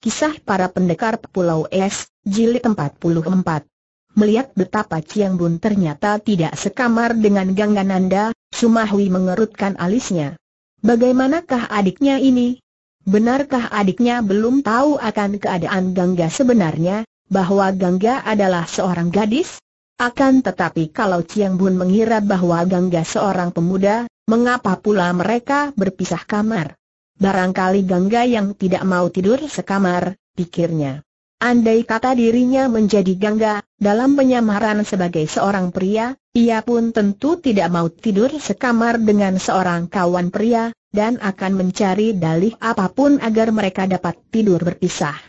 Kisah para pendekar Pulau Es, jilid 44. Melihat betapa Ciang Bun ternyata tidak sekamar dengan Ganggananda, Sumahwi mengerutkan alisnya. Bagaimanakah adiknya ini? Benarkah adiknya belum tahu akan keadaan Gangga sebenarnya, bahwa Gangga adalah seorang gadis? Akan tetapi kalau Ciang Bun mengira bahwa Gangga seorang pemuda, mengapa pula mereka berpisah kamar? Barangkali Gangga yang tidak mau tidur sekamar, pikirnya. Andai kata dirinya menjadi Gangga, dalam penyamaran sebagai seorang pria, ia pun tentu tidak mau tidur sekamar dengan seorang kawan pria, dan akan mencari dalih apapun agar mereka dapat tidur berpisah.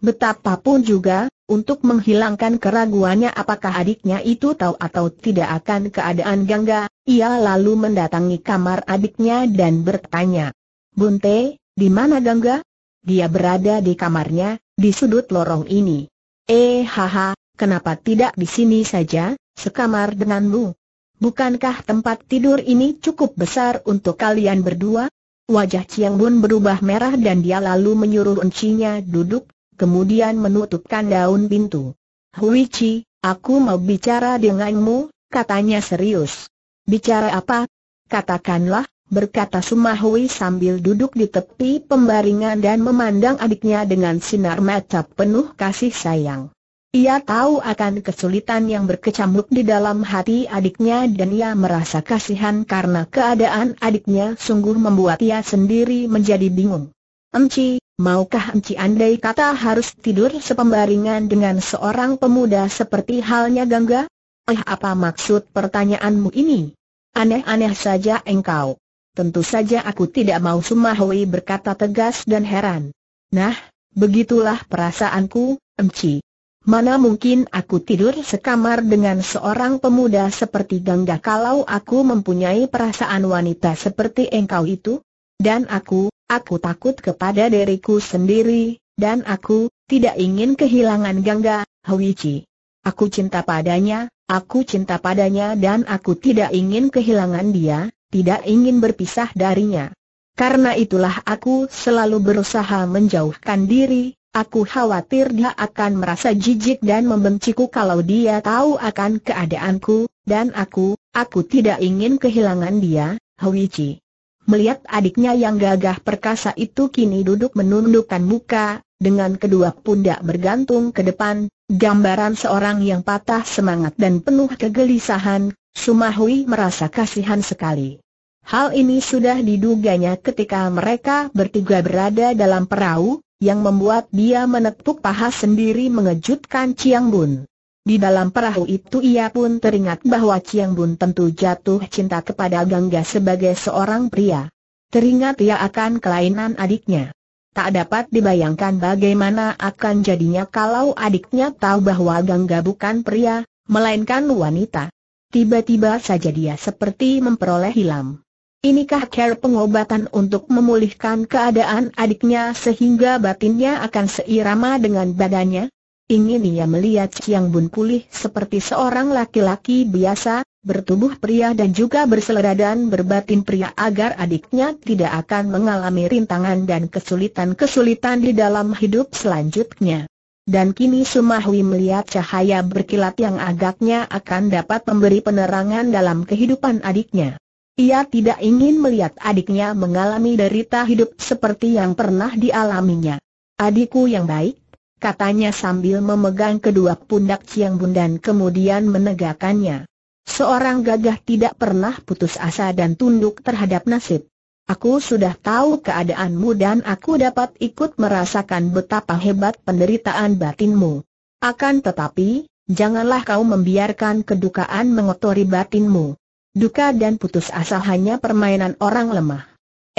Betapapun juga, untuk menghilangkan keraguannya apakah adiknya itu tahu atau tidak akan keadaan Gangga, ia lalu mendatangi kamar adiknya dan bertanya. Bunte, di mana Gangga? Dia berada di kamarnya, di sudut lorong ini. Eh haha, kenapa tidak di sini saja, sekamar denganmu? Bukankah tempat tidur ini cukup besar untuk kalian berdua? Wajah Chiang Bun berubah merah dan dia lalu menyuruh encinya duduk, kemudian menutupkan daun pintu. Hui Chi, aku mau bicara denganmu, katanya serius. Bicara apa? Katakanlah, berkata Sumahui sambil duduk di tepi pembaringan dan memandang adiknya dengan sinar mata penuh kasih sayang. Ia tahu akan kesulitan yang berkecamuk di dalam hati adiknya dan ia merasa kasihan karena keadaan adiknya sungguh membuat ia sendiri menjadi bingung. Enci, maukah Enci andai kata harus tidur sepembaringan dengan seorang pemuda seperti halnya Gangga? Eh apa maksud pertanyaanmu ini? Aneh-aneh saja engkau. Tentu saja aku tidak mau Sumahui berkata tegas dan heran. Nah, begitulah perasaanku, Emci. Mana mungkin aku tidur sekamar dengan seorang pemuda seperti Gangga kalau aku mempunyai perasaan wanita seperti engkau itu? Dan aku, aku takut kepada diriku sendiri, dan aku, tidak ingin kehilangan Gangga, Huiji. Aku cinta padanya, aku cinta padanya dan aku tidak ingin kehilangan dia, tidak ingin berpisah darinya. Karena itulah aku selalu berusaha menjauhkan diri, aku khawatir dia akan merasa jijik dan membenciku kalau dia tahu akan keadaanku, dan aku, aku tidak ingin kehilangan dia, Huichi. Melihat adiknya yang gagah perkasa itu kini duduk menundukkan muka, dengan kedua pundak bergantung ke depan, gambaran seorang yang patah semangat dan penuh kegelisahan, Sumahui merasa kasihan sekali. Hal ini sudah diduganya ketika mereka bertiga berada dalam perahu, yang membuat dia menepuk paha sendiri mengejutkan Chiang Bun. Di dalam perahu itu ia pun teringat bahwa Chiang Bun tentu jatuh cinta kepada Gangga sebagai seorang pria. Teringat ia akan kelainan adiknya. Tak dapat dibayangkan bagaimana akan jadinya kalau adiknya tahu bahwa Gangga bukan pria, melainkan wanita. Tiba-tiba saja dia seperti memperoleh hilang. Inikah care pengobatan untuk memulihkan keadaan adiknya sehingga batinnya akan seirama dengan badannya? Ingin ia melihat Chiang Bun pulih seperti seorang laki-laki biasa, bertubuh pria dan juga berselera dan berbatin pria agar adiknya tidak akan mengalami rintangan dan kesulitan-kesulitan di dalam hidup selanjutnya. Dan kini Sumahwi melihat cahaya berkilat yang agaknya akan dapat memberi penerangan dalam kehidupan adiknya. Ia tidak ingin melihat adiknya mengalami derita hidup seperti yang pernah dialaminya. Adikku yang baik, katanya sambil memegang kedua pundak Ciang Bun dan kemudian menegakkannya. Seorang gagah tidak pernah putus asa dan tunduk terhadap nasib. Aku sudah tahu keadaanmu dan aku dapat ikut merasakan betapa hebat penderitaan batinmu. Akan tetapi, janganlah kau membiarkan kedukaan mengotori batinmu duka dan putus asa hanya permainan orang lemah.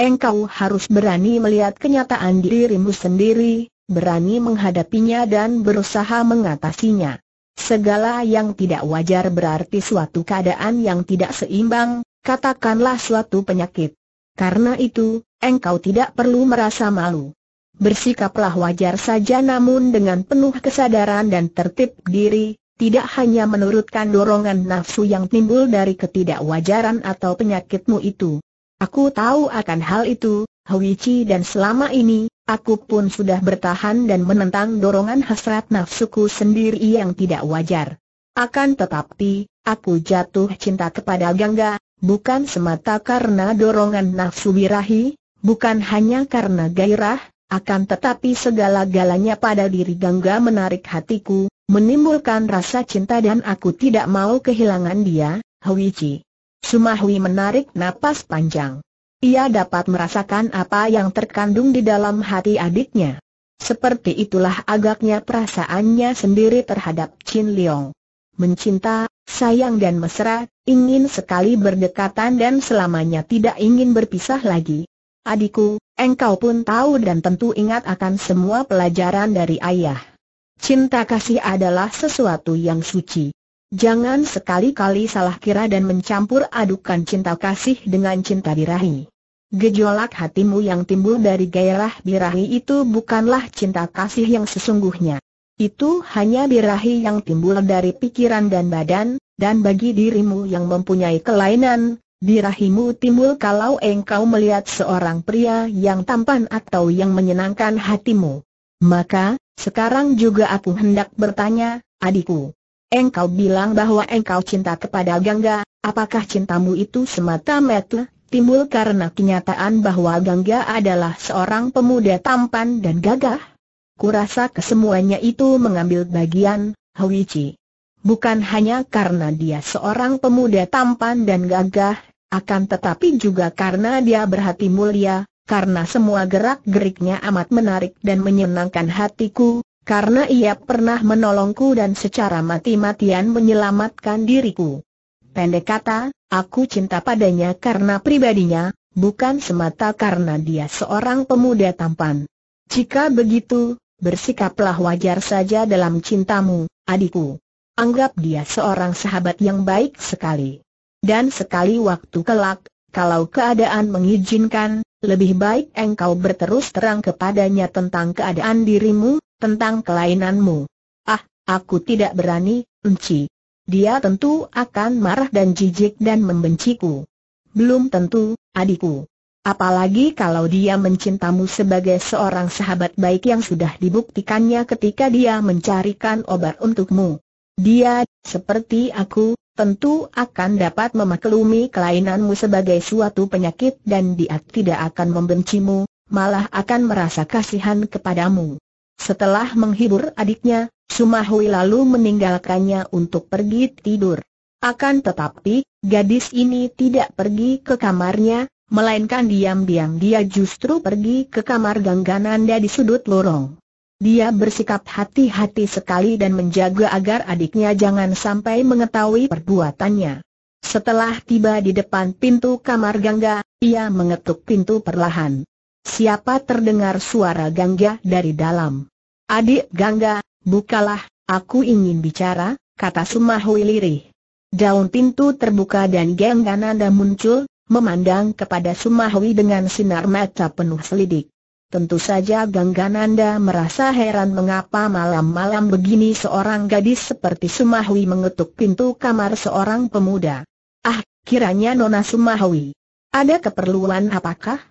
Engkau harus berani melihat kenyataan dirimu sendiri, berani menghadapinya dan berusaha mengatasinya. Segala yang tidak wajar berarti suatu keadaan yang tidak seimbang, katakanlah suatu penyakit. Karena itu, engkau tidak perlu merasa malu. Bersikaplah wajar saja namun dengan penuh kesadaran dan tertib diri, tidak hanya menurutkan dorongan nafsu yang timbul dari ketidakwajaran atau penyakitmu itu. Aku tahu akan hal itu, Huichi dan selama ini, aku pun sudah bertahan dan menentang dorongan hasrat nafsuku sendiri yang tidak wajar. Akan tetapi, aku jatuh cinta kepada Gangga, bukan semata karena dorongan nafsu birahi, bukan hanya karena gairah, akan tetapi segala-galanya pada diri Gangga menarik hatiku, menimbulkan rasa cinta dan aku tidak mau kehilangan dia, Hui Sumahui menarik napas panjang. Ia dapat merasakan apa yang terkandung di dalam hati adiknya. Seperti itulah agaknya perasaannya sendiri terhadap Chin Leong. Mencinta, sayang dan mesra, ingin sekali berdekatan dan selamanya tidak ingin berpisah lagi. Adikku, engkau pun tahu dan tentu ingat akan semua pelajaran dari ayah. Cinta kasih adalah sesuatu yang suci. Jangan sekali-kali salah kira dan mencampur adukan cinta kasih dengan cinta birahi. Gejolak hatimu yang timbul dari gairah birahi itu bukanlah cinta kasih yang sesungguhnya. Itu hanya birahi yang timbul dari pikiran dan badan, dan bagi dirimu yang mempunyai kelainan, birahimu timbul kalau engkau melihat seorang pria yang tampan atau yang menyenangkan hatimu. Maka, sekarang juga aku hendak bertanya, adikku. Engkau bilang bahwa engkau cinta kepada Gangga, apakah cintamu itu semata-mata timbul karena kenyataan bahwa Gangga adalah seorang pemuda tampan dan gagah? Kurasa kesemuanya itu mengambil bagian, Hoichi. Bukan hanya karena dia seorang pemuda tampan dan gagah, akan tetapi juga karena dia berhati mulia, karena semua gerak-geriknya amat menarik dan menyenangkan hatiku, karena ia pernah menolongku dan secara mati-matian menyelamatkan diriku. Pendek kata, aku cinta padanya karena pribadinya, bukan semata karena dia seorang pemuda tampan. Jika begitu, bersikaplah wajar saja dalam cintamu, adikku. Anggap dia seorang sahabat yang baik sekali. Dan sekali waktu kelak, kalau keadaan mengizinkan, lebih baik engkau berterus terang kepadanya tentang keadaan dirimu, tentang kelainanmu. Ah, aku tidak berani, Enci. Dia tentu akan marah dan jijik dan membenciku. Belum tentu, adikku. Apalagi kalau dia mencintamu sebagai seorang sahabat baik yang sudah dibuktikannya ketika dia mencarikan obat untukmu. Dia, seperti aku, tentu akan dapat memaklumi kelainanmu sebagai suatu penyakit dan dia tidak akan membencimu, malah akan merasa kasihan kepadamu. Setelah menghibur adiknya, Sumahui lalu meninggalkannya untuk pergi tidur. Akan tetapi, gadis ini tidak pergi ke kamarnya, melainkan diam-diam dia justru pergi ke kamar Ganggananda di sudut lorong. Dia bersikap hati-hati sekali dan menjaga agar adiknya jangan sampai mengetahui perbuatannya. Setelah tiba di depan pintu kamar Gangga, ia mengetuk pintu perlahan. Siapa terdengar suara Gangga dari dalam? Adik Gangga, bukalah, aku ingin bicara, kata Sumahui lirih. Daun pintu terbuka dan Gangga Nanda muncul, memandang kepada Sumahui dengan sinar mata penuh selidik. Tentu saja Ganggananda merasa heran mengapa malam-malam begini seorang gadis seperti Sumahwi mengetuk pintu kamar seorang pemuda. Ah, kiranya Nona Sumahwi. Ada keperluan apakah?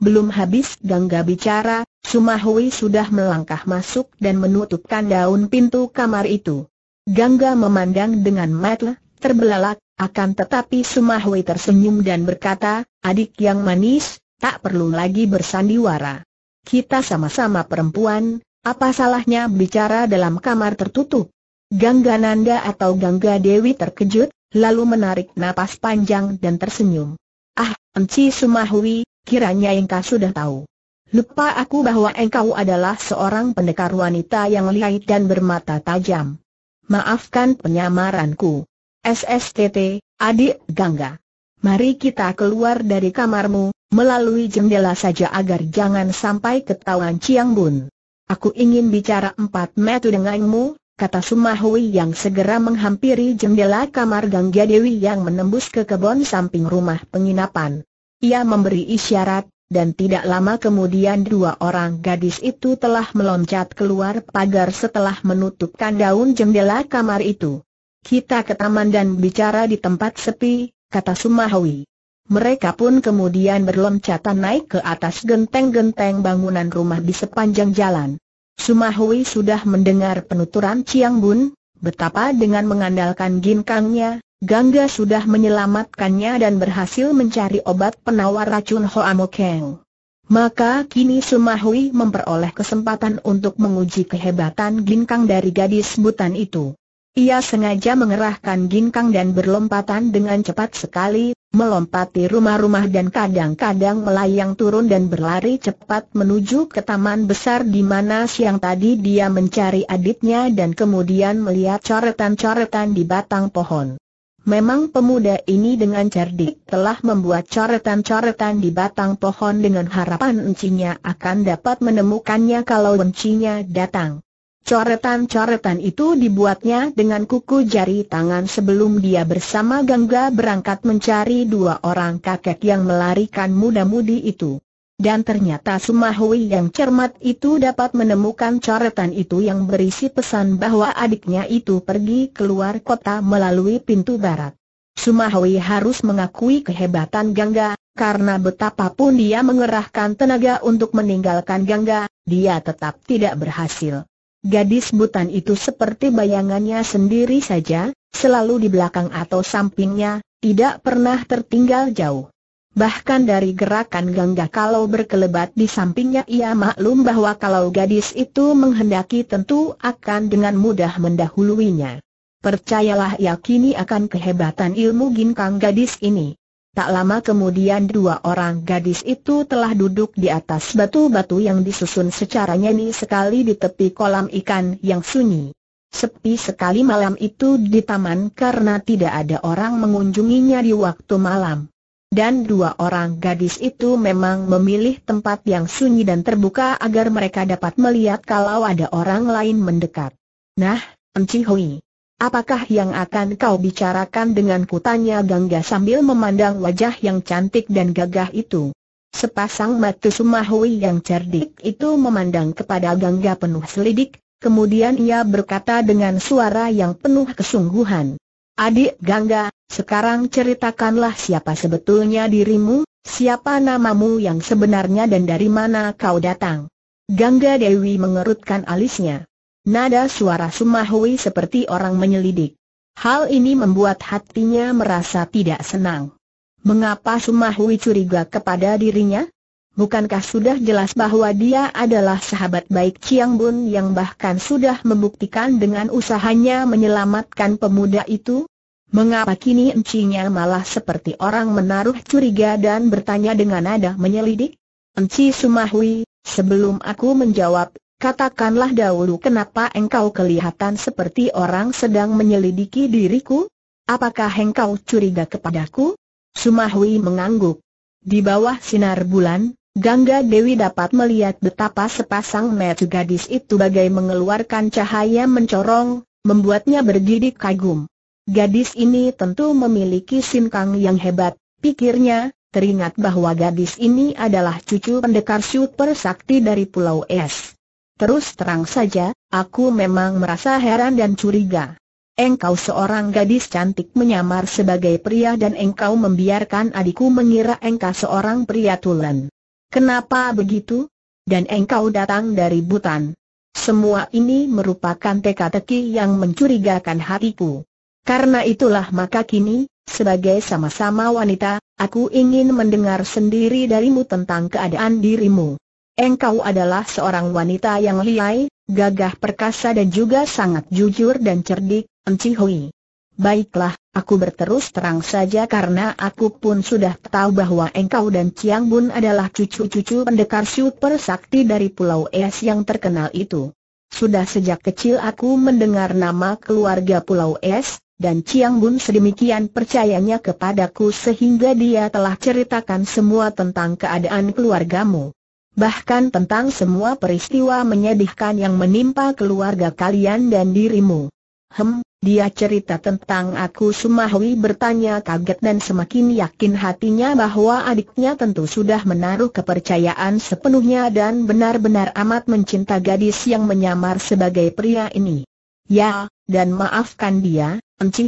Belum habis Gangga bicara, Sumahwi sudah melangkah masuk dan menutupkan daun pintu kamar itu. Gangga memandang dengan mata terbelalak, akan tetapi Sumahwi tersenyum dan berkata, adik yang manis, tak perlu lagi bersandiwara. Kita sama-sama perempuan, apa salahnya bicara dalam kamar tertutup? Gangga Nanda atau Gangga Dewi terkejut, lalu menarik napas panjang dan tersenyum. Ah, Enci sumahwi, kiranya engkau sudah tahu. Lupa aku bahwa engkau adalah seorang pendekar wanita yang lihai dan bermata tajam. Maafkan penyamaranku. SSTT, adik Gangga. Mari kita keluar dari kamarmu, Melalui jendela saja agar jangan sampai ketahuan Chiang Bun. Aku ingin bicara empat metu denganmu, kata Sumahui yang segera menghampiri jendela kamar Gangga Dewi yang menembus ke kebun samping rumah penginapan. Ia memberi isyarat, dan tidak lama kemudian dua orang gadis itu telah meloncat keluar pagar setelah menutupkan daun jendela kamar itu. Kita ke taman dan bicara di tempat sepi, kata Sumahui. Mereka pun kemudian berloncatan naik ke atas genteng-genteng bangunan rumah di sepanjang jalan. Sumahui sudah mendengar penuturan Chiang Bun, betapa dengan mengandalkan ginkangnya, Gangga sudah menyelamatkannya dan berhasil mencari obat penawar racun Hoamokeng. Maka kini Sumahui memperoleh kesempatan untuk menguji kehebatan ginkang dari gadis butan itu. Ia sengaja mengerahkan ginkang dan berlompatan dengan cepat sekali, melompati rumah-rumah dan kadang-kadang melayang turun dan berlari cepat menuju ke taman besar di mana siang tadi dia mencari adiknya dan kemudian melihat coretan-coretan di batang pohon. Memang pemuda ini dengan cerdik telah membuat coretan-coretan di batang pohon dengan harapan encinya akan dapat menemukannya kalau encinya datang. Coretan-coretan itu dibuatnya dengan kuku jari tangan sebelum dia bersama Gangga berangkat mencari dua orang kakek yang melarikan muda-mudi itu. Dan ternyata Sumahui yang cermat itu dapat menemukan coretan itu yang berisi pesan bahwa adiknya itu pergi keluar kota melalui pintu barat. Sumahui harus mengakui kehebatan Gangga, karena betapapun dia mengerahkan tenaga untuk meninggalkan Gangga, dia tetap tidak berhasil. Gadis butan itu seperti bayangannya sendiri saja, selalu di belakang atau sampingnya, tidak pernah tertinggal jauh. Bahkan dari gerakan gangga kalau berkelebat di sampingnya ia maklum bahwa kalau gadis itu menghendaki tentu akan dengan mudah mendahuluinya. Percayalah yakini akan kehebatan ilmu ginkang gadis ini. Tak lama kemudian dua orang gadis itu telah duduk di atas batu-batu yang disusun secara nyeni sekali di tepi kolam ikan yang sunyi. Sepi sekali malam itu di taman karena tidak ada orang mengunjunginya di waktu malam. Dan dua orang gadis itu memang memilih tempat yang sunyi dan terbuka agar mereka dapat melihat kalau ada orang lain mendekat. Nah, Enci Hui, Apakah yang akan kau bicarakan dengan Kutanya, Gangga sambil memandang wajah yang cantik dan gagah itu. Sepasang mata Sumahui yang cerdik itu memandang kepada Gangga penuh selidik, kemudian ia berkata dengan suara yang penuh kesungguhan. Adik Gangga, sekarang ceritakanlah siapa sebetulnya dirimu, siapa namamu yang sebenarnya dan dari mana kau datang. Gangga Dewi mengerutkan alisnya. Nada suara Sumahui seperti orang menyelidik. Hal ini membuat hatinya merasa tidak senang. Mengapa Sumahui curiga kepada dirinya? Bukankah sudah jelas bahwa dia adalah sahabat baik Chiang Bun yang bahkan sudah membuktikan dengan usahanya menyelamatkan pemuda itu? Mengapa kini encinya malah seperti orang menaruh curiga dan bertanya dengan nada menyelidik? Enci Sumahui, sebelum aku menjawab, Katakanlah dahulu kenapa engkau kelihatan seperti orang sedang menyelidiki diriku? Apakah engkau curiga kepadaku? Sumahwi mengangguk. Di bawah sinar bulan, Gangga Dewi dapat melihat betapa sepasang mata gadis itu bagai mengeluarkan cahaya mencorong, membuatnya berdiri kagum. Gadis ini tentu memiliki sinkang yang hebat, pikirnya, teringat bahwa gadis ini adalah cucu pendekar super sakti dari Pulau Es. Terus terang saja, aku memang merasa heran dan curiga. Engkau seorang gadis cantik menyamar sebagai pria dan engkau membiarkan adikku mengira engkau seorang pria tulen. Kenapa begitu? Dan engkau datang dari Butan. Semua ini merupakan teka-teki yang mencurigakan hatiku. Karena itulah maka kini, sebagai sama-sama wanita, aku ingin mendengar sendiri darimu tentang keadaan dirimu engkau adalah seorang wanita yang liai, gagah perkasa dan juga sangat jujur dan cerdik, Enci Hui. Baiklah, aku berterus terang saja karena aku pun sudah tahu bahwa engkau dan Ciang Bun adalah cucu-cucu pendekar super sakti dari Pulau Es yang terkenal itu. Sudah sejak kecil aku mendengar nama keluarga Pulau Es, dan Ciang Bun sedemikian percayanya kepadaku sehingga dia telah ceritakan semua tentang keadaan keluargamu bahkan tentang semua peristiwa menyedihkan yang menimpa keluarga kalian dan dirimu. Hem, dia cerita tentang aku Sumahwi bertanya kaget dan semakin yakin hatinya bahwa adiknya tentu sudah menaruh kepercayaan sepenuhnya dan benar-benar amat mencinta gadis yang menyamar sebagai pria ini. Ya, dan maafkan dia, Enci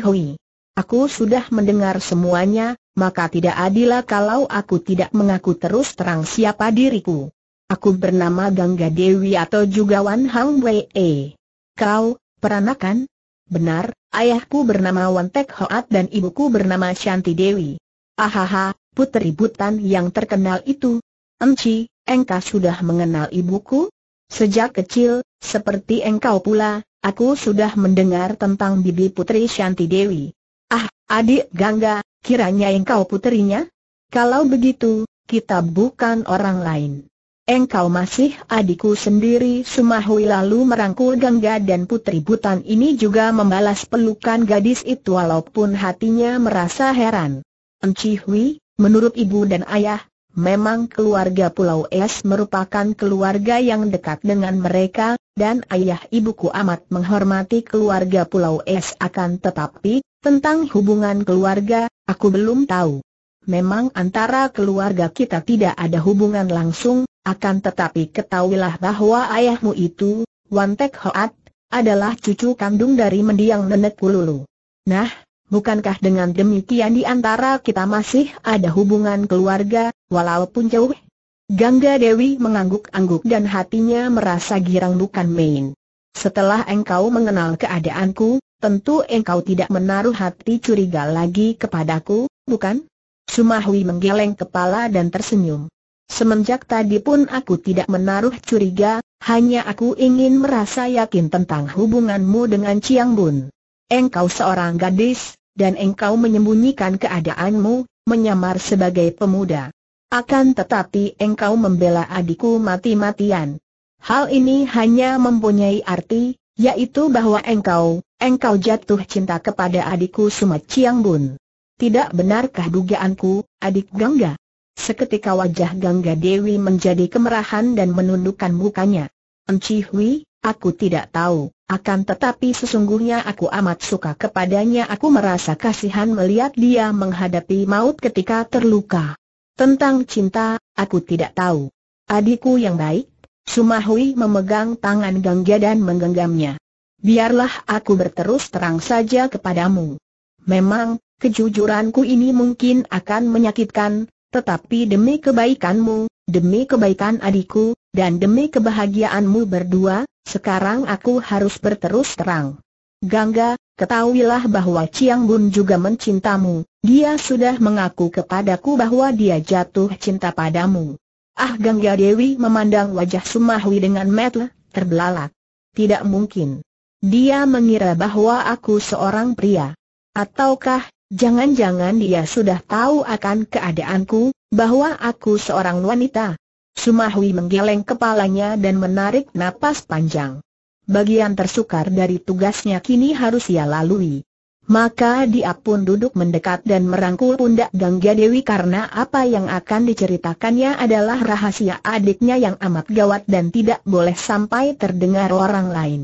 Aku sudah mendengar semuanya, maka tidak adil kalau aku tidak mengaku terus terang siapa diriku. Aku bernama Gangga Dewi atau juga Wan Hang Wei. Kau, peranakan? Benar, ayahku bernama Wan Tek Hoat dan ibuku bernama Shanti Dewi. Ahaha, putri butan yang terkenal itu. Enci, engkau sudah mengenal ibuku? Sejak kecil, seperti engkau pula, aku sudah mendengar tentang bibi putri Shanti Dewi. Ah, adik Gangga, kiranya engkau putrinya? Kalau begitu, kita bukan orang lain. Engkau masih adikku sendiri Sumahui lalu merangkul Gangga dan putri butan ini juga membalas pelukan gadis itu walaupun hatinya merasa heran. Encihui, menurut ibu dan ayah, memang keluarga Pulau Es merupakan keluarga yang dekat dengan mereka, dan ayah ibuku amat menghormati keluarga Pulau Es akan tetapi, tentang hubungan keluarga, aku belum tahu. Memang antara keluarga kita tidak ada hubungan langsung, akan tetapi ketahuilah bahwa ayahmu itu, Wan Tek Hoat, adalah cucu kandung dari mendiang nenek Pululu. Nah, bukankah dengan demikian di antara kita masih ada hubungan keluarga, walaupun jauh? Gangga Dewi mengangguk-angguk dan hatinya merasa girang bukan main. Setelah engkau mengenal keadaanku, tentu engkau tidak menaruh hati curiga lagi kepadaku, bukan? Sumahwi menggeleng kepala dan tersenyum. Semenjak tadi pun aku tidak menaruh curiga, hanya aku ingin merasa yakin tentang hubunganmu dengan Chiang Bun. Engkau seorang gadis, dan engkau menyembunyikan keadaanmu, menyamar sebagai pemuda. Akan tetapi engkau membela adikku mati-matian. Hal ini hanya mempunyai arti, yaitu bahwa engkau, engkau jatuh cinta kepada adikku Sumat Chiang Bun. Tidak benarkah dugaanku, adik Gangga? Seketika wajah Gangga Dewi menjadi kemerahan dan menundukkan mukanya. Enci Hui, aku tidak tahu, akan tetapi sesungguhnya aku amat suka kepadanya aku merasa kasihan melihat dia menghadapi maut ketika terluka. Tentang cinta, aku tidak tahu. Adikku yang baik, Sumahui memegang tangan Gangga dan menggenggamnya. Biarlah aku berterus terang saja kepadamu. Memang, kejujuranku ini mungkin akan menyakitkan, tetapi demi kebaikanmu, demi kebaikan adikku, dan demi kebahagiaanmu berdua, sekarang aku harus berterus terang. Gangga, ketahuilah bahwa Chiang Bun juga mencintamu, dia sudah mengaku kepadaku bahwa dia jatuh cinta padamu. Ah Gangga Dewi memandang wajah Sumahwi dengan mata terbelalak. Tidak mungkin. Dia mengira bahwa aku seorang pria. Ataukah Jangan-jangan dia sudah tahu akan keadaanku, bahwa aku seorang wanita. Sumahwi menggeleng kepalanya dan menarik napas panjang. Bagian tersukar dari tugasnya kini harus ia lalui. Maka dia pun duduk mendekat dan merangkul pundak Gangga Dewi karena apa yang akan diceritakannya adalah rahasia adiknya yang amat gawat dan tidak boleh sampai terdengar orang lain.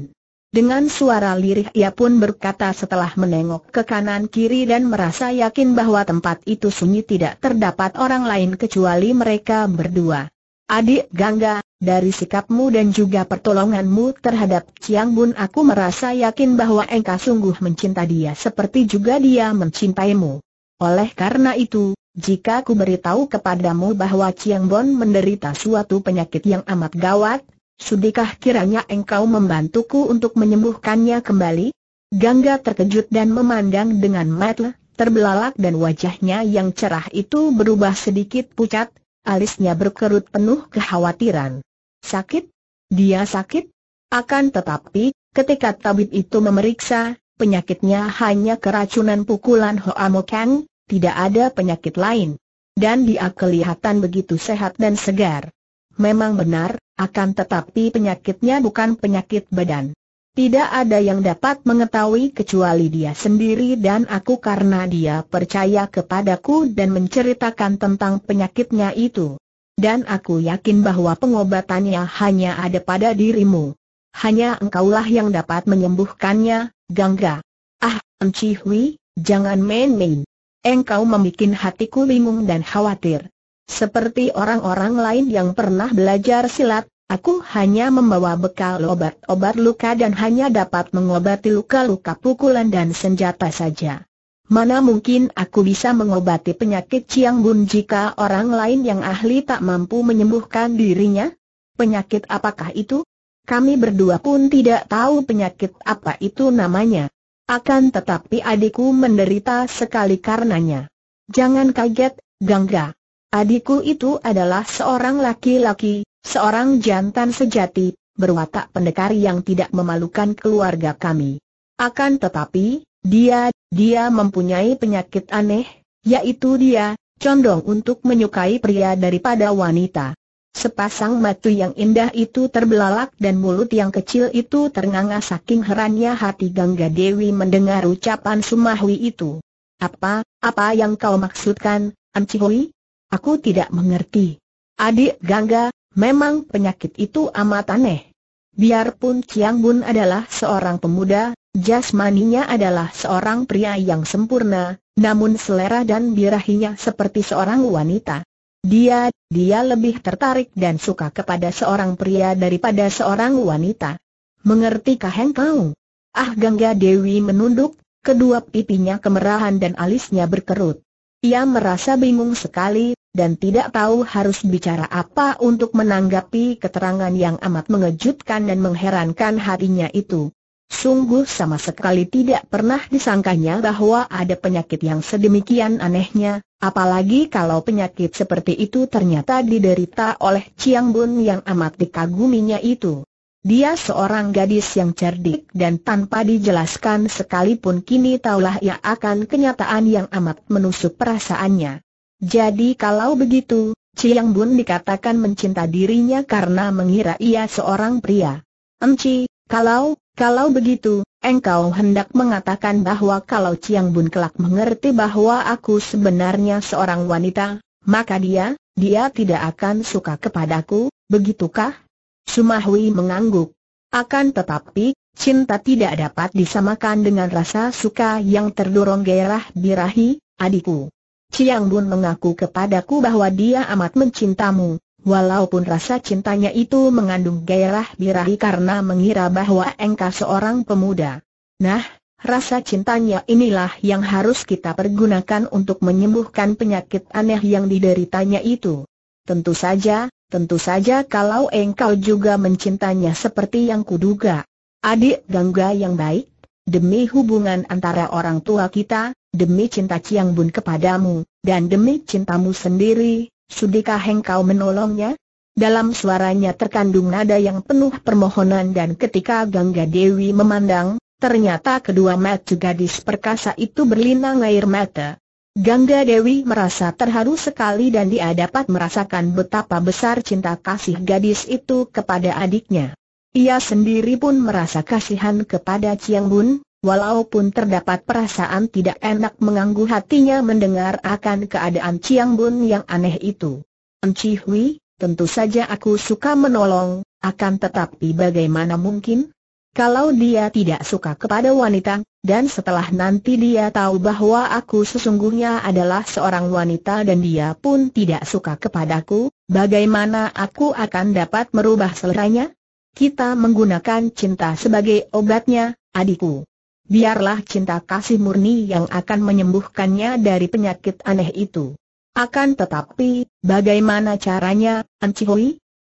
Dengan suara lirih ia pun berkata setelah menengok ke kanan kiri dan merasa yakin bahwa tempat itu sunyi tidak terdapat orang lain kecuali mereka berdua. Adik Gangga, dari sikapmu dan juga pertolonganmu terhadap Chiang Bun aku merasa yakin bahwa engkau sungguh mencinta dia seperti juga dia mencintaimu. Oleh karena itu, jika ku beritahu kepadamu bahwa Chiang Bun menderita suatu penyakit yang amat gawat, Sudikah kiranya engkau membantuku untuk menyembuhkannya kembali? Gangga terkejut dan memandang dengan mata terbelalak dan wajahnya yang cerah itu berubah sedikit pucat, alisnya berkerut penuh kekhawatiran. Sakit? Dia sakit? Akan tetapi, ketika tabib itu memeriksa, penyakitnya hanya keracunan pukulan Hoamokang, tidak ada penyakit lain. Dan dia kelihatan begitu sehat dan segar. Memang benar, akan tetapi penyakitnya bukan penyakit badan. Tidak ada yang dapat mengetahui kecuali dia sendiri dan aku karena dia percaya kepadaku dan menceritakan tentang penyakitnya itu. Dan aku yakin bahwa pengobatannya hanya ada pada dirimu. Hanya engkaulah yang dapat menyembuhkannya, Gangga. Ah, Encihui, jangan main-main. Engkau membuat hatiku bingung dan khawatir. Seperti orang-orang lain yang pernah belajar silat, aku hanya membawa bekal obat-obat luka dan hanya dapat mengobati luka-luka pukulan dan senjata saja. Mana mungkin aku bisa mengobati penyakit Ciang Bun jika orang lain yang ahli tak mampu menyembuhkan dirinya? Penyakit apakah itu? Kami berdua pun tidak tahu penyakit apa itu namanya. Akan tetapi adikku menderita sekali karenanya. Jangan kaget, Gangga. Adikku itu adalah seorang laki-laki, seorang jantan sejati, berwatak pendekar yang tidak memalukan keluarga kami. Akan tetapi, dia, dia mempunyai penyakit aneh, yaitu dia, condong untuk menyukai pria daripada wanita. Sepasang mata yang indah itu terbelalak dan mulut yang kecil itu ternganga saking herannya hati Gangga Dewi mendengar ucapan Sumahwi itu. Apa, apa yang kau maksudkan, Ancihui? Aku tidak mengerti. Adik Gangga, memang penyakit itu amat aneh. Biarpun Chiang Bun adalah seorang pemuda, jasmaninya adalah seorang pria yang sempurna, namun selera dan birahinya seperti seorang wanita. Dia, dia lebih tertarik dan suka kepada seorang pria daripada seorang wanita. Mengertikah engkau? Ah Gangga Dewi menunduk, kedua pipinya kemerahan dan alisnya berkerut. Ia merasa bingung sekali, dan tidak tahu harus bicara apa untuk menanggapi keterangan yang amat mengejutkan dan mengherankan harinya itu. Sungguh sama sekali tidak pernah disangkanya bahwa ada penyakit yang sedemikian anehnya, apalagi kalau penyakit seperti itu ternyata diderita oleh Ciang Bun yang amat dikaguminya itu. Dia seorang gadis yang cerdik dan tanpa dijelaskan sekalipun kini taulah ia akan kenyataan yang amat menusuk perasaannya. Jadi kalau begitu, Ciang Bun dikatakan mencinta dirinya karena mengira ia seorang pria. Enci, kalau, kalau begitu, engkau hendak mengatakan bahwa kalau Ciang Bun kelak mengerti bahwa aku sebenarnya seorang wanita, maka dia, dia tidak akan suka kepadaku, begitukah? Sumahwi mengangguk. Akan tetapi, cinta tidak dapat disamakan dengan rasa suka yang terdorong gairah birahi, adikku. Chiang Bun mengaku kepadaku bahwa dia amat mencintamu, walaupun rasa cintanya itu mengandung gairah birahi karena mengira bahwa engkau seorang pemuda. Nah, rasa cintanya inilah yang harus kita pergunakan untuk menyembuhkan penyakit aneh yang dideritanya itu. Tentu saja, Tentu saja kalau engkau juga mencintanya seperti yang kuduga. Adik Gangga yang baik, demi hubungan antara orang tua kita, demi cinta Ciang Bun kepadamu, dan demi cintamu sendiri, sudikah engkau menolongnya? Dalam suaranya terkandung nada yang penuh permohonan dan ketika Gangga Dewi memandang, ternyata kedua mata gadis perkasa itu berlinang air mata. Gangga Dewi merasa terharu sekali dan dia dapat merasakan betapa besar cinta kasih gadis itu kepada adiknya. Ia sendiri pun merasa kasihan kepada Chiang Bun, walaupun terdapat perasaan tidak enak mengganggu hatinya mendengar akan keadaan Chiang Bun yang aneh itu. Enci Hui, tentu saja aku suka menolong, akan tetapi bagaimana mungkin? Kalau dia tidak suka kepada wanita, dan setelah nanti dia tahu bahwa aku sesungguhnya adalah seorang wanita dan dia pun tidak suka kepadaku, bagaimana aku akan dapat merubah seleranya? Kita menggunakan cinta sebagai obatnya, adikku. Biarlah cinta kasih murni yang akan menyembuhkannya dari penyakit aneh itu. Akan tetapi, bagaimana caranya, Anci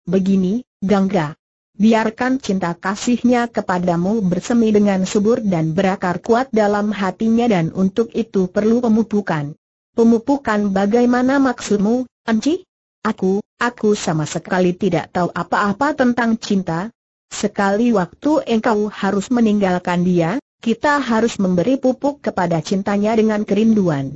Begini, Gangga biarkan cinta kasihnya kepadamu bersemi dengan subur dan berakar kuat dalam hatinya dan untuk itu perlu pemupukan. Pemupukan bagaimana maksudmu, Anci? Aku, aku sama sekali tidak tahu apa-apa tentang cinta. Sekali waktu engkau harus meninggalkan dia, kita harus memberi pupuk kepada cintanya dengan kerinduan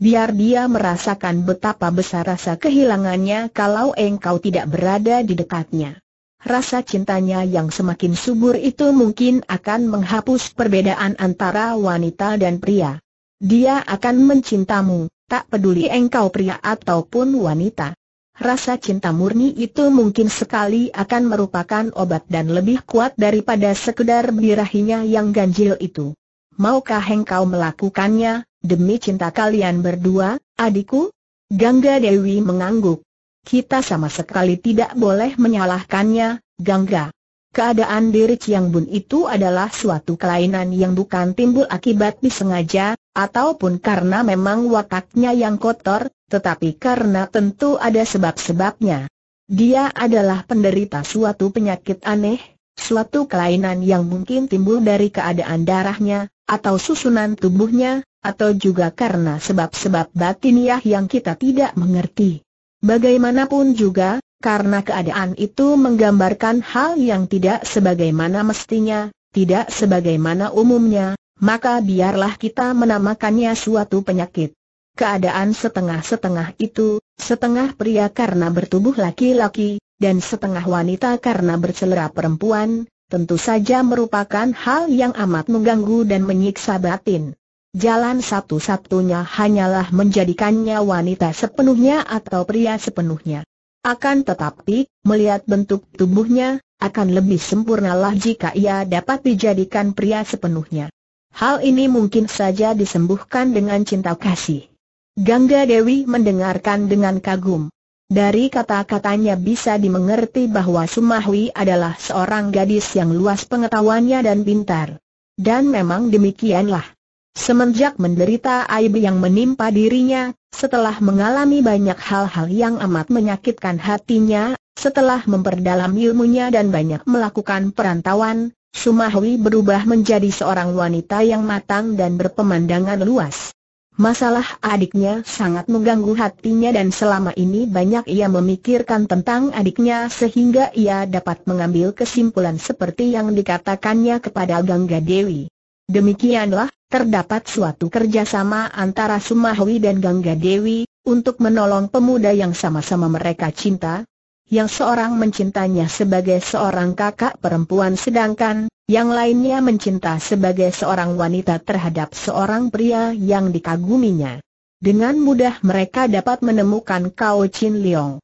biar dia merasakan betapa besar rasa kehilangannya kalau engkau tidak berada di dekatnya rasa cintanya yang semakin subur itu mungkin akan menghapus perbedaan antara wanita dan pria. Dia akan mencintamu, tak peduli engkau pria ataupun wanita. Rasa cinta murni itu mungkin sekali akan merupakan obat dan lebih kuat daripada sekedar birahinya yang ganjil itu. Maukah engkau melakukannya, demi cinta kalian berdua, adikku? Gangga Dewi mengangguk. Kita sama sekali tidak boleh menyalahkannya, Gangga. Keadaan diri Chiang Bun itu adalah suatu kelainan yang bukan timbul akibat disengaja, ataupun karena memang wataknya yang kotor, tetapi karena tentu ada sebab-sebabnya. Dia adalah penderita suatu penyakit aneh, suatu kelainan yang mungkin timbul dari keadaan darahnya, atau susunan tubuhnya, atau juga karena sebab-sebab batiniah yang kita tidak mengerti. Bagaimanapun juga, karena keadaan itu menggambarkan hal yang tidak sebagaimana mestinya, tidak sebagaimana umumnya, maka biarlah kita menamakannya suatu penyakit. Keadaan setengah-setengah itu, setengah pria karena bertubuh laki-laki, dan setengah wanita karena bercelera perempuan, tentu saja merupakan hal yang amat mengganggu dan menyiksa batin. Jalan satu-satunya hanyalah menjadikannya wanita sepenuhnya atau pria sepenuhnya. Akan tetapi, melihat bentuk tubuhnya, akan lebih sempurnalah jika ia dapat dijadikan pria sepenuhnya. Hal ini mungkin saja disembuhkan dengan cinta kasih. Gangga Dewi mendengarkan dengan kagum. Dari kata-katanya bisa dimengerti bahwa Sumahwi adalah seorang gadis yang luas pengetahuannya dan pintar. Dan memang demikianlah. Semenjak menderita aib yang menimpa dirinya, setelah mengalami banyak hal-hal yang amat menyakitkan hatinya, setelah memperdalam ilmunya dan banyak melakukan perantauan, Sumahwi berubah menjadi seorang wanita yang matang dan berpemandangan luas. Masalah adiknya sangat mengganggu hatinya dan selama ini banyak ia memikirkan tentang adiknya sehingga ia dapat mengambil kesimpulan seperti yang dikatakannya kepada Gangga Dewi. Demikianlah, terdapat suatu kerjasama antara Sumahwi dan Gangga Dewi, untuk menolong pemuda yang sama-sama mereka cinta, yang seorang mencintanya sebagai seorang kakak perempuan sedangkan, yang lainnya mencinta sebagai seorang wanita terhadap seorang pria yang dikaguminya. Dengan mudah mereka dapat menemukan Kao Chin Leong.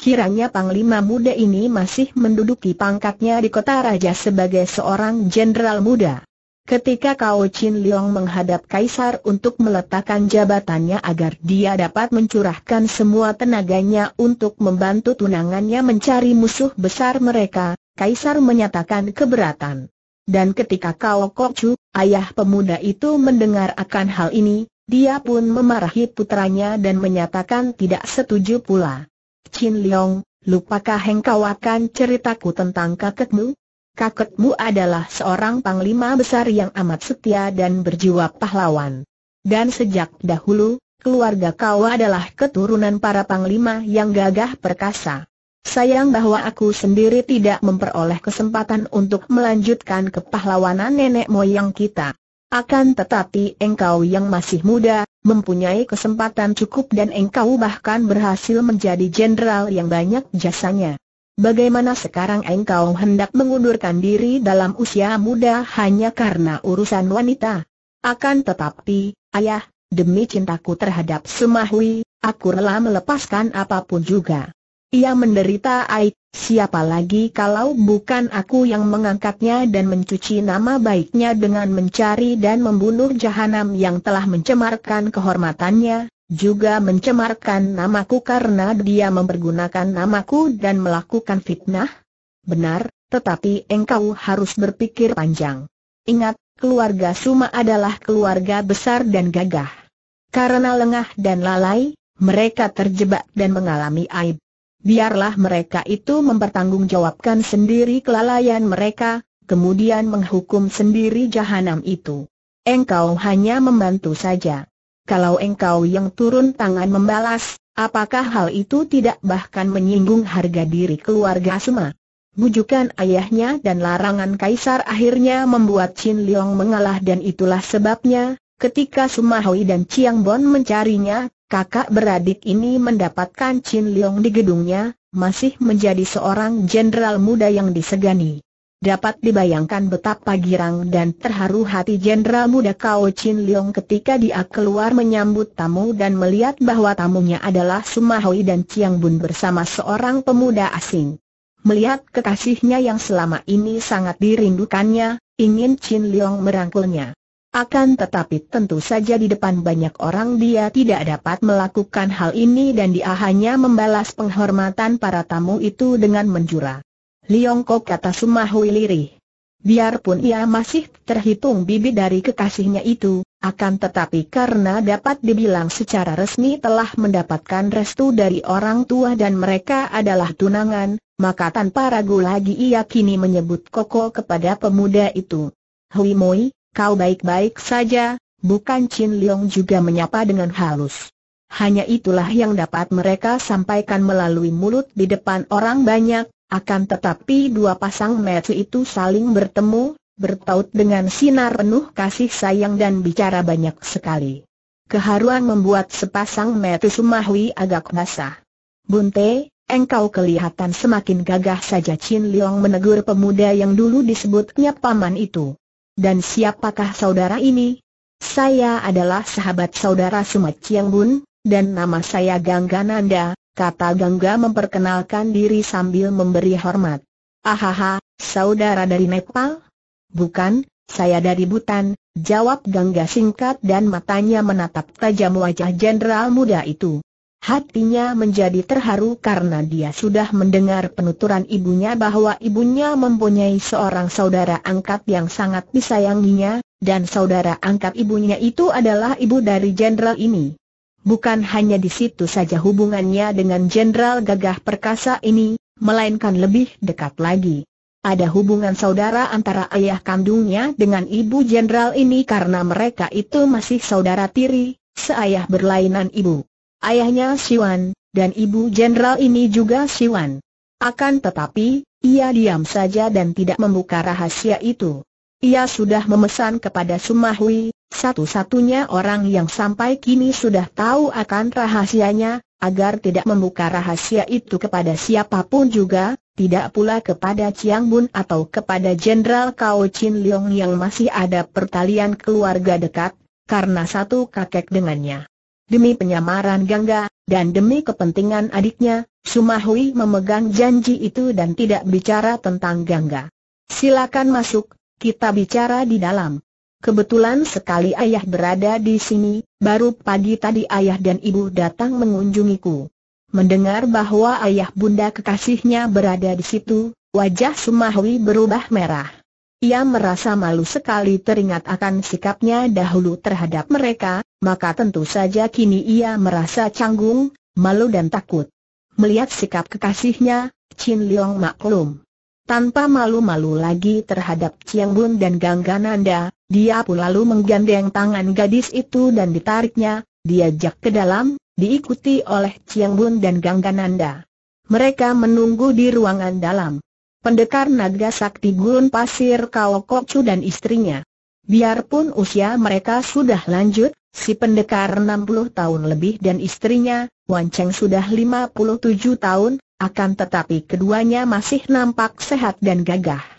Kiranya Panglima muda ini masih menduduki pangkatnya di kota raja sebagai seorang jenderal muda. Ketika Kao Chin Leong menghadap Kaisar untuk meletakkan jabatannya agar dia dapat mencurahkan semua tenaganya untuk membantu tunangannya mencari musuh besar mereka, Kaisar menyatakan keberatan. Dan ketika Kao Chu, ayah pemuda itu mendengar akan hal ini, dia pun memarahi putranya dan menyatakan tidak setuju pula. Chin Leong, lupakah engkau akan ceritaku tentang kakekmu? kakekmu adalah seorang panglima besar yang amat setia dan berjiwa pahlawan. Dan sejak dahulu, keluarga kau adalah keturunan para panglima yang gagah perkasa. Sayang bahwa aku sendiri tidak memperoleh kesempatan untuk melanjutkan kepahlawanan nenek moyang kita. Akan tetapi engkau yang masih muda, mempunyai kesempatan cukup dan engkau bahkan berhasil menjadi jenderal yang banyak jasanya. Bagaimana sekarang engkau hendak mengundurkan diri dalam usia muda hanya karena urusan wanita? Akan tetapi, ayah, demi cintaku terhadap Sumahwi, aku rela melepaskan apapun juga. Ia menderita aib, siapa lagi kalau bukan aku yang mengangkatnya dan mencuci nama baiknya dengan mencari dan membunuh jahanam yang telah mencemarkan kehormatannya, juga mencemarkan namaku karena dia mempergunakan namaku dan melakukan fitnah? Benar, tetapi engkau harus berpikir panjang. Ingat, keluarga Suma adalah keluarga besar dan gagah. Karena lengah dan lalai, mereka terjebak dan mengalami aib. Biarlah mereka itu mempertanggungjawabkan sendiri kelalaian mereka, kemudian menghukum sendiri jahanam itu. Engkau hanya membantu saja kalau engkau yang turun tangan membalas, apakah hal itu tidak bahkan menyinggung harga diri keluarga Suma? Bujukan ayahnya dan larangan kaisar akhirnya membuat Chin Leong mengalah dan itulah sebabnya, ketika Sumahui dan Chiang Bon mencarinya, kakak beradik ini mendapatkan Chin Leong di gedungnya, masih menjadi seorang jenderal muda yang disegani. Dapat dibayangkan betapa girang dan terharu hati jenderal muda Kao Chin Leong ketika dia keluar menyambut tamu dan melihat bahwa tamunya adalah Sumahui dan Chiang Bun bersama seorang pemuda asing. Melihat kekasihnya yang selama ini sangat dirindukannya, ingin Chin Leong merangkulnya. Akan tetapi tentu saja di depan banyak orang dia tidak dapat melakukan hal ini dan dia hanya membalas penghormatan para tamu itu dengan menjurah. Liongkok kata Sumahui lirih. Biarpun ia masih terhitung bibi dari kekasihnya itu, akan tetapi karena dapat dibilang secara resmi telah mendapatkan restu dari orang tua dan mereka adalah tunangan, maka tanpa ragu lagi ia kini menyebut Koko kepada pemuda itu. Hui Moi, kau baik-baik saja, bukan Chin Leong juga menyapa dengan halus. Hanya itulah yang dapat mereka sampaikan melalui mulut di depan orang banyak, akan tetapi dua pasang mata itu saling bertemu, bertaut dengan sinar penuh kasih sayang dan bicara banyak sekali. Keharuan membuat sepasang mata sumawi agak basah. Bunte, engkau kelihatan semakin gagah saja Chin Liang menegur pemuda yang dulu disebutnya paman itu. Dan siapakah saudara ini? Saya adalah sahabat saudara Sumat Chiang Bun, dan nama saya Gangga Nanda kata Gangga memperkenalkan diri sambil memberi hormat. Ahaha, saudara dari Nepal? Bukan, saya dari Butan, jawab Gangga singkat dan matanya menatap tajam wajah jenderal muda itu. Hatinya menjadi terharu karena dia sudah mendengar penuturan ibunya bahwa ibunya mempunyai seorang saudara angkat yang sangat disayanginya, dan saudara angkat ibunya itu adalah ibu dari jenderal ini. Bukan hanya di situ saja hubungannya dengan Jenderal Gagah Perkasa ini, melainkan lebih dekat lagi. Ada hubungan saudara antara ayah kandungnya dengan ibu jenderal ini karena mereka itu masih saudara tiri, seayah berlainan ibu. Ayahnya Siwan, dan ibu jenderal ini juga Siwan. Akan tetapi, ia diam saja dan tidak membuka rahasia itu. Ia sudah memesan kepada Sumahui, satu-satunya orang yang sampai kini sudah tahu akan rahasianya, agar tidak membuka rahasia itu kepada siapapun juga, tidak pula kepada Chiang Bun atau kepada Jenderal Kao Chin Leong yang masih ada pertalian keluarga dekat, karena satu kakek dengannya. Demi penyamaran Gangga, dan demi kepentingan adiknya, Sumahui memegang janji itu dan tidak bicara tentang Gangga. Silakan masuk, kita bicara di dalam. Kebetulan sekali ayah berada di sini, baru pagi tadi ayah dan ibu datang mengunjungiku. Mendengar bahwa ayah bunda kekasihnya berada di situ, wajah Sumahwi berubah merah. Ia merasa malu sekali teringat akan sikapnya dahulu terhadap mereka, maka tentu saja kini ia merasa canggung, malu dan takut. Melihat sikap kekasihnya, Chin Leong maklum. Tanpa malu-malu lagi terhadap Chiang Bun dan Gang Gananda, dia pun lalu menggandeng tangan gadis itu dan ditariknya, diajak ke dalam, diikuti oleh Chiang Bun dan Ganggananda. Mereka menunggu di ruangan dalam. Pendekar Naga Sakti Gurun Pasir Kao Chu dan istrinya. Biarpun usia mereka sudah lanjut, si pendekar 60 tahun lebih dan istrinya, Wan Cheng sudah 57 tahun, akan tetapi keduanya masih nampak sehat dan gagah.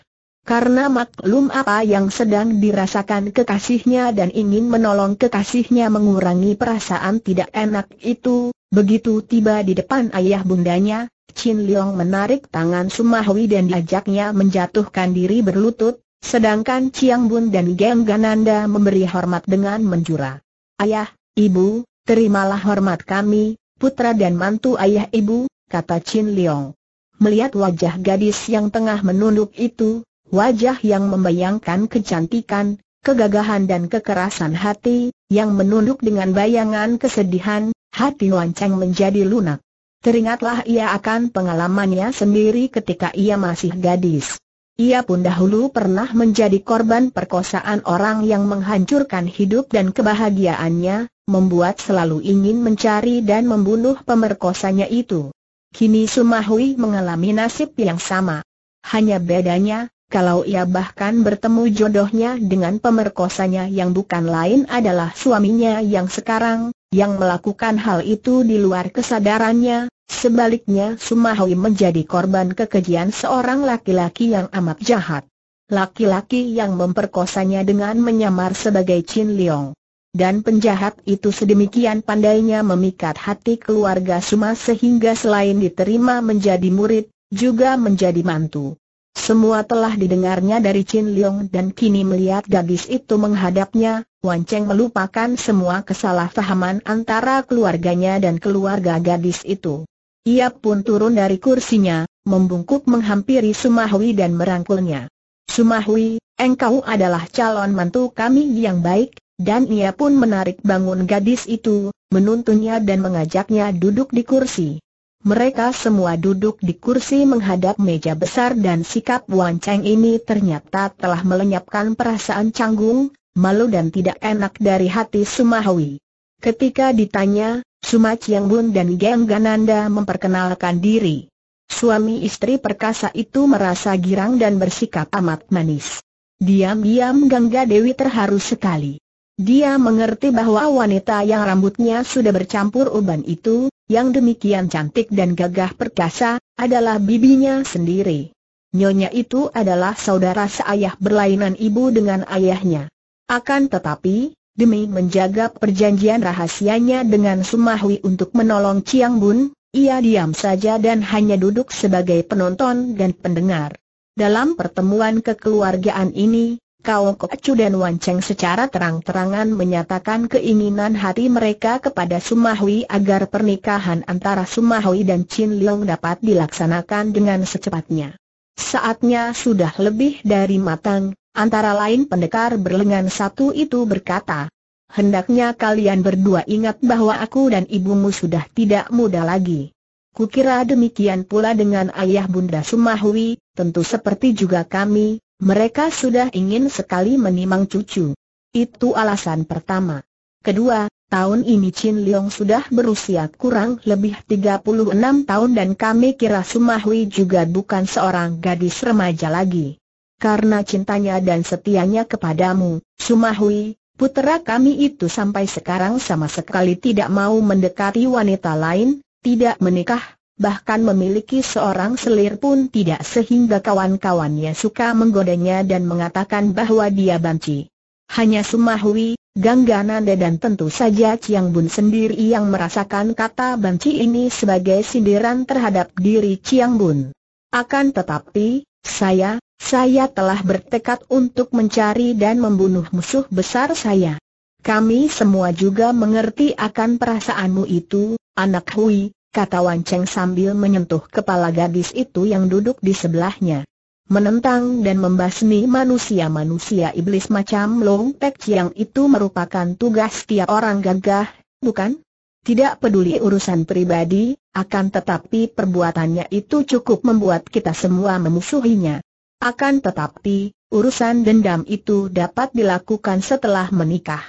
Karena maklum apa yang sedang dirasakan kekasihnya dan ingin menolong kekasihnya mengurangi perasaan tidak enak itu, begitu tiba di depan ayah bundanya, Chin Leong menarik tangan Sumahwi dan diajaknya menjatuhkan diri berlutut, sedangkan Chiang Bun dan Geng Gananda memberi hormat dengan menjura. Ayah, ibu, terimalah hormat kami, putra dan mantu ayah ibu, kata Chin Leong. Melihat wajah gadis yang tengah menunduk itu, wajah yang membayangkan kecantikan, kegagahan dan kekerasan hati, yang menunduk dengan bayangan kesedihan, hati Wanceng menjadi lunak. Teringatlah ia akan pengalamannya sendiri ketika ia masih gadis. Ia pun dahulu pernah menjadi korban perkosaan orang yang menghancurkan hidup dan kebahagiaannya, membuat selalu ingin mencari dan membunuh pemerkosanya itu. Kini Sumahui mengalami nasib yang sama. Hanya bedanya, kalau ia bahkan bertemu jodohnya dengan pemerkosanya yang bukan lain adalah suaminya yang sekarang, yang melakukan hal itu di luar kesadarannya, sebaliknya Sumahui menjadi korban kekejian seorang laki-laki yang amat jahat. Laki-laki yang memperkosanya dengan menyamar sebagai Chin Leong. Dan penjahat itu sedemikian pandainya memikat hati keluarga Suma sehingga selain diterima menjadi murid, juga menjadi mantu. Semua telah didengarnya dari Chin Leong dan kini melihat gadis itu menghadapnya, Wan Cheng melupakan semua kesalahpahaman antara keluarganya dan keluarga gadis itu. Ia pun turun dari kursinya, membungkuk menghampiri Sumahui dan merangkulnya. Sumahui, engkau adalah calon mantu kami yang baik, dan ia pun menarik bangun gadis itu, menuntunnya dan mengajaknya duduk di kursi. Mereka semua duduk di kursi menghadap meja besar dan sikap Wan Cheng ini ternyata telah melenyapkan perasaan canggung, malu dan tidak enak dari hati Sumahwi. Ketika ditanya, Suma Chiang Bun dan Geng Gananda memperkenalkan diri. Suami istri perkasa itu merasa girang dan bersikap amat manis. Diam-diam Gangga Dewi terharu sekali. Dia mengerti bahwa wanita yang rambutnya sudah bercampur uban itu, yang demikian cantik dan gagah perkasa, adalah bibinya sendiri. Nyonya itu adalah saudara seayah berlainan ibu dengan ayahnya. Akan tetapi, demi menjaga perjanjian rahasianya dengan Sumahwi untuk menolong Chiang Bun, ia diam saja dan hanya duduk sebagai penonton dan pendengar. Dalam pertemuan kekeluargaan ini, Kau Kocu dan Wan secara terang-terangan menyatakan keinginan hati mereka kepada Sumahui agar pernikahan antara Sumahui dan Chin Leong dapat dilaksanakan dengan secepatnya. Saatnya sudah lebih dari matang, antara lain pendekar berlengan satu itu berkata, Hendaknya kalian berdua ingat bahwa aku dan ibumu sudah tidak muda lagi. Kukira demikian pula dengan ayah bunda Sumahui, tentu seperti juga kami, mereka sudah ingin sekali menimang cucu. Itu alasan pertama. Kedua, tahun ini Chin Leong sudah berusia kurang lebih 36 tahun dan kami kira Sumahui juga bukan seorang gadis remaja lagi. Karena cintanya dan setianya kepadamu, Sumahui, putera kami itu sampai sekarang sama sekali tidak mau mendekati wanita lain, tidak menikah, bahkan memiliki seorang selir pun tidak sehingga kawan-kawannya suka menggodanya dan mengatakan bahwa dia banci. Hanya Sumahui, Ganggananda dan tentu saja Ciang Bun sendiri yang merasakan kata banci ini sebagai sindiran terhadap diri Ciang Bun. Akan tetapi, saya, saya telah bertekad untuk mencari dan membunuh musuh besar saya. Kami semua juga mengerti akan perasaanmu itu, anak Hui, kata Wan Cheng sambil menyentuh kepala gadis itu yang duduk di sebelahnya. Menentang dan membasmi manusia-manusia iblis macam Long Pek Chiang itu merupakan tugas tiap orang gagah, bukan? Tidak peduli urusan pribadi, akan tetapi perbuatannya itu cukup membuat kita semua memusuhinya. Akan tetapi, urusan dendam itu dapat dilakukan setelah menikah.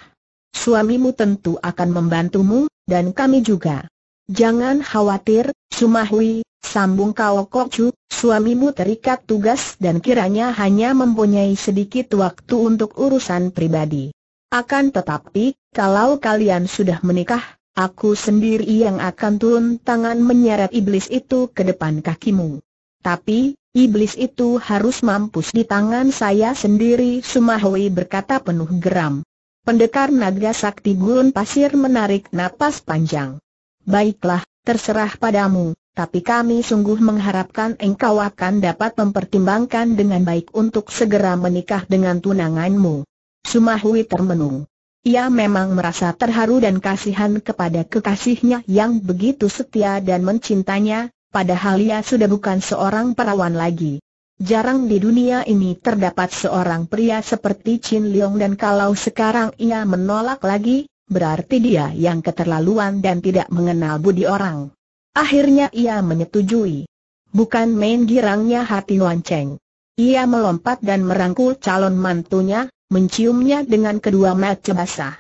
Suamimu tentu akan membantumu, dan kami juga. Jangan khawatir, Sumahui, sambung kau kokcu, suamimu terikat tugas dan kiranya hanya mempunyai sedikit waktu untuk urusan pribadi. Akan tetapi, kalau kalian sudah menikah, aku sendiri yang akan turun tangan menyeret iblis itu ke depan kakimu. Tapi, iblis itu harus mampus di tangan saya sendiri Sumahui berkata penuh geram. Pendekar naga sakti gurun pasir menarik napas panjang. Baiklah, terserah padamu, tapi kami sungguh mengharapkan engkau akan dapat mempertimbangkan dengan baik untuk segera menikah dengan tunanganmu. Sumahui termenung. Ia memang merasa terharu dan kasihan kepada kekasihnya yang begitu setia dan mencintanya, padahal ia sudah bukan seorang perawan lagi. Jarang di dunia ini terdapat seorang pria seperti Chin Leong dan kalau sekarang ia menolak lagi, Berarti dia yang keterlaluan dan tidak mengenal budi orang. Akhirnya ia menyetujui. Bukan main girangnya hati Wan Cheng. Ia melompat dan merangkul calon mantunya, menciumnya dengan kedua mata basah.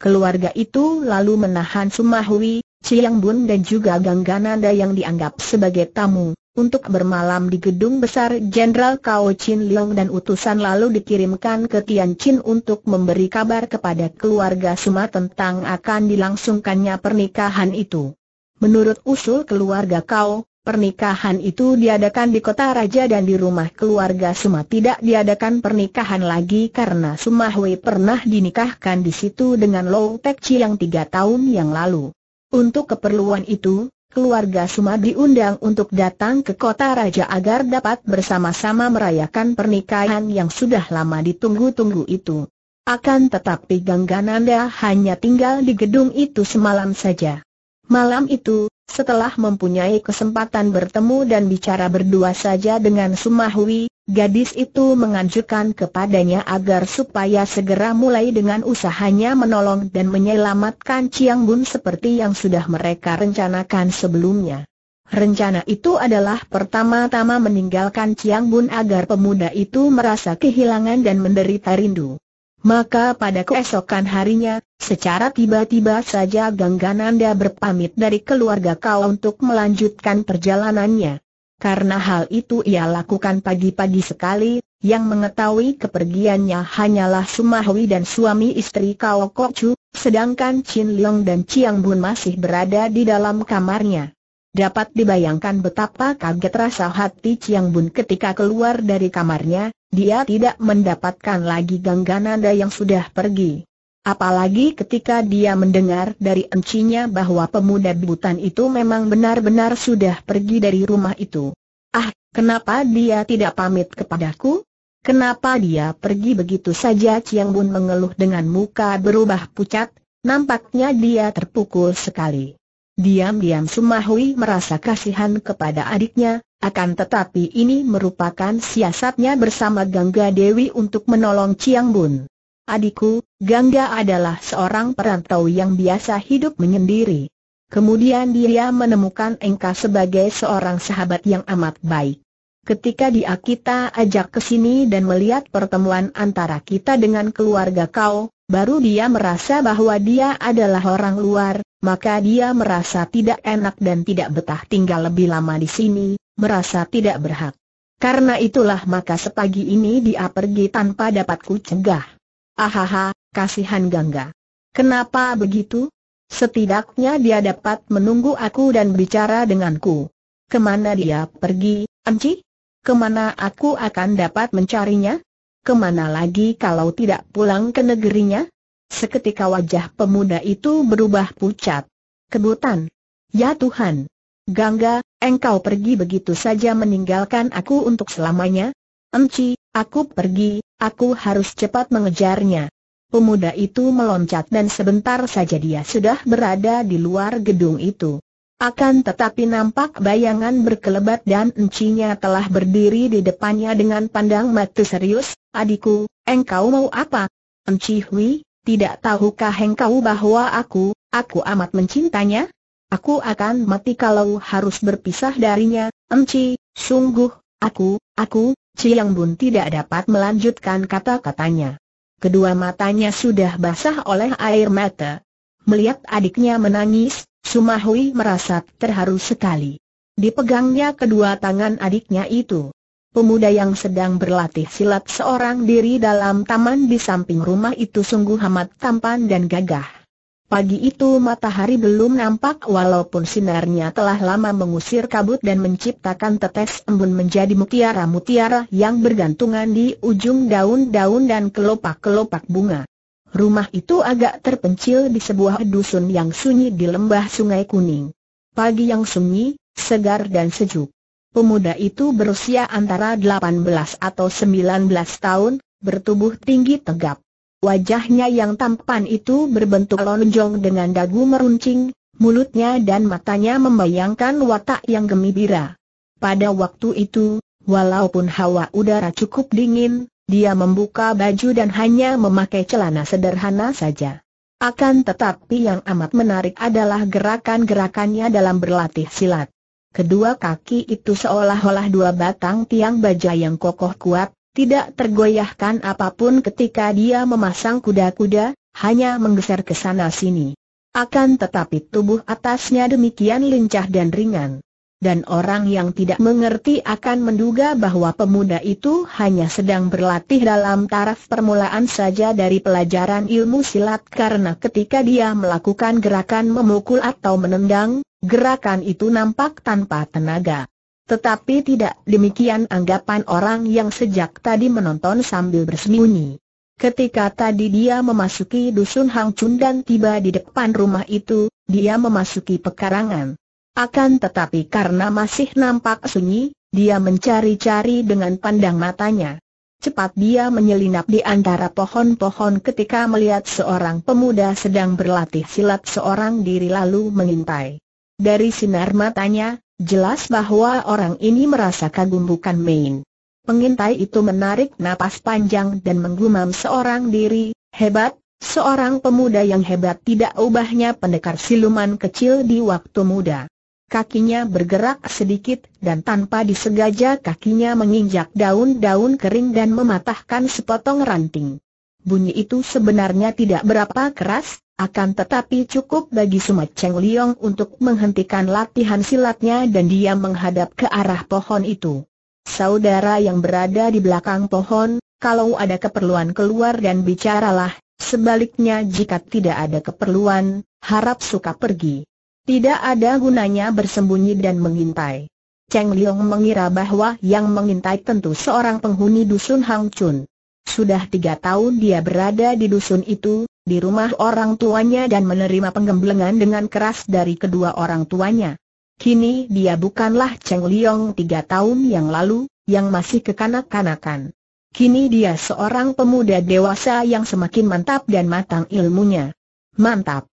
Keluarga itu lalu menahan Sumahui, Chiang Bun dan juga Gang Gananda yang dianggap sebagai tamu, untuk bermalam di gedung besar Jenderal Kao Chin Leong dan utusan lalu dikirimkan ke Tian Chin untuk memberi kabar kepada keluarga Suma tentang akan dilangsungkannya pernikahan itu. Menurut usul keluarga Kao, pernikahan itu diadakan di kota raja dan di rumah keluarga Suma tidak diadakan pernikahan lagi karena Suma Hui pernah dinikahkan di situ dengan Low Tek Chi yang tiga tahun yang lalu. Untuk keperluan itu, keluarga Suma diundang untuk datang ke kota raja agar dapat bersama-sama merayakan pernikahan yang sudah lama ditunggu-tunggu itu. Akan tetapi Ganggananda hanya tinggal di gedung itu semalam saja. Malam itu, setelah mempunyai kesempatan bertemu dan bicara berdua saja dengan Sumahwi. Gadis itu menganjurkan kepadanya agar supaya segera mulai dengan usahanya menolong dan menyelamatkan Chiang Bun seperti yang sudah mereka rencanakan sebelumnya. Rencana itu adalah pertama-tama meninggalkan Chiang Bun agar pemuda itu merasa kehilangan dan menderita rindu. Maka pada keesokan harinya, secara tiba-tiba saja Gangga Nanda berpamit dari keluarga kau untuk melanjutkan perjalanannya. Karena hal itu ia lakukan pagi-pagi sekali, yang mengetahui kepergiannya hanyalah Sumahwi dan suami istri Kao Kok Chu, sedangkan Chin Leong dan Chiang Bun masih berada di dalam kamarnya. Dapat dibayangkan betapa kaget rasa hati Chiang Bun ketika keluar dari kamarnya, dia tidak mendapatkan lagi ganggananda yang sudah pergi. Apalagi ketika dia mendengar dari encinya bahwa pemuda butan itu memang benar-benar sudah pergi dari rumah itu. Ah, kenapa dia tidak pamit kepadaku? Kenapa dia pergi begitu saja? Ciang Bun mengeluh dengan muka berubah pucat, nampaknya dia terpukul sekali. Diam-diam Sumahui merasa kasihan kepada adiknya, akan tetapi ini merupakan siasatnya bersama Gangga Dewi untuk menolong Ciang Bun. Adikku, Gangga adalah seorang perantau yang biasa hidup menyendiri. Kemudian dia menemukan Engka sebagai seorang sahabat yang amat baik. Ketika dia kita ajak ke sini dan melihat pertemuan antara kita dengan keluarga kau, baru dia merasa bahwa dia adalah orang luar, maka dia merasa tidak enak dan tidak betah tinggal lebih lama di sini, merasa tidak berhak. Karena itulah maka sepagi ini dia pergi tanpa dapat ku cegah. Ahaha, kasihan Gangga. Kenapa begitu? Setidaknya dia dapat menunggu aku dan bicara denganku. Kemana dia pergi, Anci? Kemana aku akan dapat mencarinya? Kemana lagi kalau tidak pulang ke negerinya? Seketika wajah pemuda itu berubah pucat. Kebutan. Ya Tuhan. Gangga, engkau pergi begitu saja meninggalkan aku untuk selamanya? Emci, aku pergi, aku harus cepat mengejarnya. Pemuda itu meloncat dan sebentar saja dia sudah berada di luar gedung itu. Akan tetapi nampak bayangan berkelebat dan encinya telah berdiri di depannya dengan pandang mata serius, adikku, engkau mau apa? Enci Hui, tidak tahukah engkau bahwa aku, aku amat mencintanya? Aku akan mati kalau harus berpisah darinya, Enci, sungguh, aku, aku, Chiang Bun tidak dapat melanjutkan kata-katanya. Kedua matanya sudah basah oleh air mata. Melihat adiknya menangis, Sumahui merasa terharu sekali. Dipegangnya kedua tangan adiknya itu. Pemuda yang sedang berlatih silat seorang diri dalam taman di samping rumah itu sungguh amat tampan dan gagah. Pagi itu matahari belum nampak walaupun sinarnya telah lama mengusir kabut dan menciptakan tetes embun menjadi mutiara-mutiara yang bergantungan di ujung daun-daun dan kelopak-kelopak bunga. Rumah itu agak terpencil di sebuah dusun yang sunyi di lembah sungai kuning. Pagi yang sunyi, segar dan sejuk. Pemuda itu berusia antara 18 atau 19 tahun, bertubuh tinggi tegap. Wajahnya yang tampan itu berbentuk lonjong dengan dagu meruncing, mulutnya dan matanya membayangkan watak yang gembira. Pada waktu itu, walaupun hawa udara cukup dingin, dia membuka baju dan hanya memakai celana sederhana saja. Akan tetapi yang amat menarik adalah gerakan-gerakannya dalam berlatih silat. Kedua kaki itu seolah-olah dua batang tiang baja yang kokoh kuat, tidak tergoyahkan apapun ketika dia memasang kuda-kuda, hanya menggeser ke sana-sini. Akan tetapi tubuh atasnya demikian lincah dan ringan. Dan orang yang tidak mengerti akan menduga bahwa pemuda itu hanya sedang berlatih dalam taraf permulaan saja dari pelajaran ilmu silat karena ketika dia melakukan gerakan memukul atau menendang, gerakan itu nampak tanpa tenaga. Tetapi tidak demikian anggapan orang yang sejak tadi menonton sambil bersembunyi. Ketika tadi dia memasuki dusun Hang Chun dan tiba di depan rumah itu, dia memasuki pekarangan. Akan tetapi karena masih nampak sunyi, dia mencari-cari dengan pandang matanya. Cepat dia menyelinap di antara pohon-pohon ketika melihat seorang pemuda sedang berlatih silat seorang diri lalu mengintai. Dari sinar matanya, Jelas bahwa orang ini merasa kagum bukan main. Pengintai itu menarik napas panjang dan menggumam seorang diri, hebat, seorang pemuda yang hebat tidak ubahnya pendekar siluman kecil di waktu muda. Kakinya bergerak sedikit dan tanpa disengaja kakinya menginjak daun-daun kering dan mematahkan sepotong ranting bunyi itu sebenarnya tidak berapa keras, akan tetapi cukup bagi Sumat Cheng Liong untuk menghentikan latihan silatnya dan dia menghadap ke arah pohon itu. Saudara yang berada di belakang pohon, kalau ada keperluan keluar dan bicaralah, sebaliknya jika tidak ada keperluan, harap suka pergi. Tidak ada gunanya bersembunyi dan mengintai. Cheng Liong mengira bahwa yang mengintai tentu seorang penghuni dusun Hang Chun. Sudah tiga tahun dia berada di dusun itu, di rumah orang tuanya dan menerima penggemblengan dengan keras dari kedua orang tuanya. Kini dia bukanlah Cheng Liong tiga tahun yang lalu, yang masih kekanak-kanakan. Kini dia seorang pemuda dewasa yang semakin mantap dan matang ilmunya. Mantap.